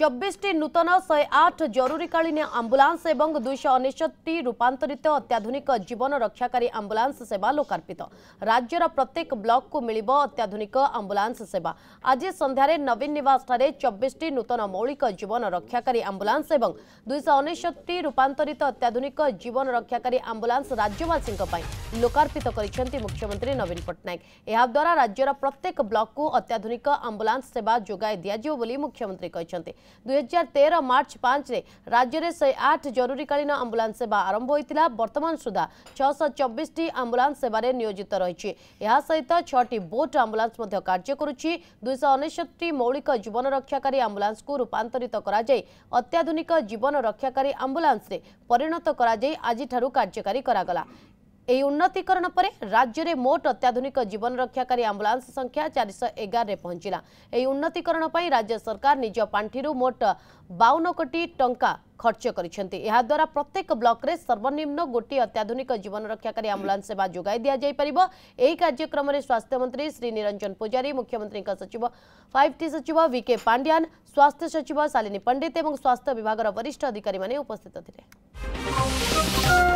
চব্বিশটি নূতন শহে আট জরুরীকালীন আম্বুলান্স এবং দুইশ অনিশটি রূপান্তরিত অত্যাধুনিক জীবন রক্ষাকারী আম্বুলান্স সেবা লোকার্পিত রাজ্যর প্রত্যেক ব্লককু মিলিব অত্যাধুনিক আম্বুলান্স সেবা আজ সন্ধ্যায় নবীন নিবাসঠার চব্বিশটি নূতন মৌলিক জীবন রক্ষাকারী আম্বুলান্স এবং দুইশ অনিশটি রূপান্তরিত অত্যাধুনিক জীবন রক্ষাকারী আম্বুলান্স রাজ্যবাসী লোকার্পিত করেছেন মুখ্যমন্ত্রী নবীন পট্টনাক এদ্বারা রাজ্যর প্রত্যেক ব্লককু অত্যাধুনিক আম্বুলান্স সেবা যোগাই দিয়া মুখ্যমন্ত্রী কিন্তু ଦୁଇହଜାର ତେର ମାର୍ଚ୍ଚ ପାଞ୍ଚରେ ରାଜ୍ୟରେ ଶହେ ଆଠ ଜରୁରୀକାଳୀନ ଆମ୍ବୁଲାନ୍ସ ସେବା ଆରମ୍ଭ ହୋଇଥିଲା ବର୍ତ୍ତମାନ ସୁଦ୍ଧା ଛଅଶହ ଚବିଶଟି ଆମ୍ବୁଲାନ୍ସ ସେବାରେ ନିୟୋଜିତ ରହିଛି ଏହା ସହିତ ଛଅଟି ବୋଟ୍ ଆମ୍ବୁଲାନ୍ସ ମଧ୍ୟ କାର୍ଯ୍ୟ କରୁଛି ଦୁଇଶହ ଅନେଶ୍ୱତଟି ମୌଳିକ ଜୀବନ ରକ୍ଷାକାରୀ ଆମ୍ବୁଲାନ୍ସକୁ ରୂପାନ୍ତରିତ କରାଯାଇ ଅତ୍ୟାଧୁନିକ ଜୀବନ ରକ୍ଷାକାରୀ ଆମ୍ବୁଲାନ୍ସରେ ପରିଣତ କରାଯାଇ ଆଜିଠାରୁ କାର୍ଯ୍ୟକାରୀ କରାଗଲା ଏହି ଉନ୍ନତିକରଣ ପରେ ରାଜ୍ୟରେ ମୋଟ ଅତ୍ୟାଧୁନିକ ଜୀବନ ରକ୍ଷାକାରୀ ଆମ୍ବୁଲାନ୍ସ ସଂଖ୍ୟା ଚାରିଶହ ଏଗାରରେ ପହଞ୍ଚିଲା ଏହି ଉନ୍ନତିକରଣ ପାଇଁ ରାଜ୍ୟ ସରକାର ନିଜ ପାଣ୍ଠିରୁ ମୋଟ ବାଉନ କୋଟି ଟଙ୍କା ଖର୍ଚ୍ଚ କରିଛନ୍ତି ଏହାଦ୍ୱାରା ପ୍ରତ୍ୟେକ ବ୍ଲକରେ ସର୍ବନିମ୍ନ ଗୋଟିଏ ଅତ୍ୟାଧୁନିକ ଜୀବନ ରକ୍ଷାକାରୀ ଆମ୍ବୁଲାନ୍ସ ସେବା ଯୋଗାଇ ଦିଆଯାଇପାରିବ ଏହି କାର୍ଯ୍ୟକ୍ରମରେ ସ୍ୱାସ୍ଥ୍ୟମନ୍ତ୍ରୀ ଶ୍ରୀ ନିରଞ୍ଜନ ପୂଜାରୀ ମୁଖ୍ୟମନ୍ତ୍ରୀଙ୍କ ସଚିବ ଫାଇଭ୍ ଟି ସଚିବ ଭିକେ ପାଣ୍ଡିଆନ୍ ସ୍ୱାସ୍ଥ୍ୟ ସଚିବ ଶାଲିନୀ ପଣ୍ଡିତ ଏବଂ ସ୍ୱାସ୍ଥ୍ୟ ବିଭାଗର ବରିଷ୍ଠ ଅଧିକାରୀମାନେ ଉପସ୍ଥିତ ଥିଲେ